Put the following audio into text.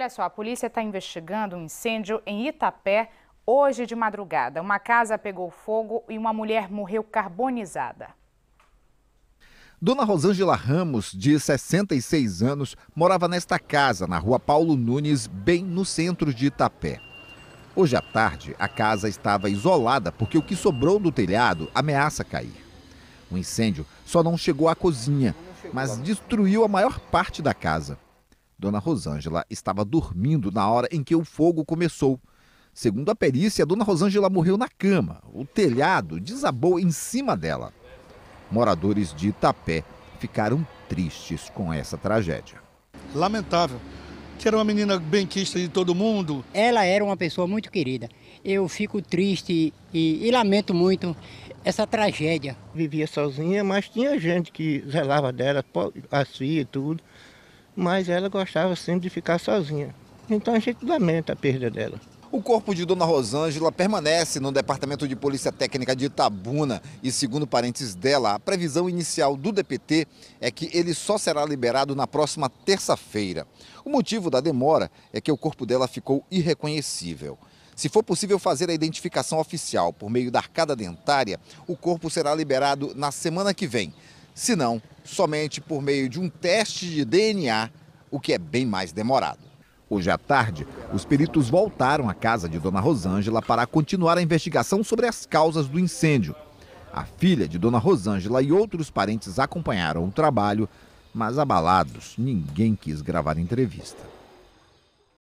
Olha só, a polícia está investigando um incêndio em Itapé hoje de madrugada. Uma casa pegou fogo e uma mulher morreu carbonizada. Dona Rosângela Ramos, de 66 anos, morava nesta casa, na rua Paulo Nunes, bem no centro de Itapé. Hoje à tarde, a casa estava isolada porque o que sobrou do telhado ameaça cair. O incêndio só não chegou à cozinha, mas destruiu a maior parte da casa. Dona Rosângela estava dormindo na hora em que o fogo começou. Segundo a perícia, a dona Rosângela morreu na cama. O telhado desabou em cima dela. Moradores de Itapé ficaram tristes com essa tragédia. Lamentável, que era uma menina benquista de todo mundo. Ela era uma pessoa muito querida. Eu fico triste e, e lamento muito essa tragédia. Vivia sozinha, mas tinha gente que zelava dela, as filhas e tudo mas ela gostava sempre de ficar sozinha. Então a gente lamenta a perda dela. O corpo de Dona Rosângela permanece no Departamento de Polícia Técnica de Itabuna e, segundo parentes dela, a previsão inicial do DPT é que ele só será liberado na próxima terça-feira. O motivo da demora é que o corpo dela ficou irreconhecível. Se for possível fazer a identificação oficial por meio da arcada dentária, o corpo será liberado na semana que vem senão somente por meio de um teste de DNA, o que é bem mais demorado. Hoje à tarde, os peritos voltaram à casa de Dona Rosângela para continuar a investigação sobre as causas do incêndio. A filha de Dona Rosângela e outros parentes acompanharam o trabalho, mas abalados, ninguém quis gravar entrevista.